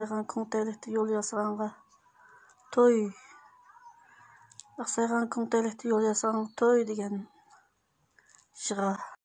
Ayran kontelehti yol yasağınğa toy. Ayran kontelehti yol yasağınğa toy degen